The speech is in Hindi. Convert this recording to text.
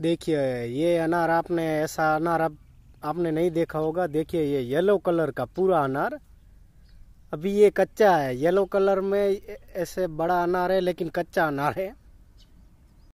देखिए ये अनार आपने ऐसा अनार आप, आपने नहीं देखा होगा देखिए ये येलो कलर का पूरा अनार अभी ये कच्चा है येलो कलर में ऐसे बड़ा अनार है लेकिन कच्चा अनार है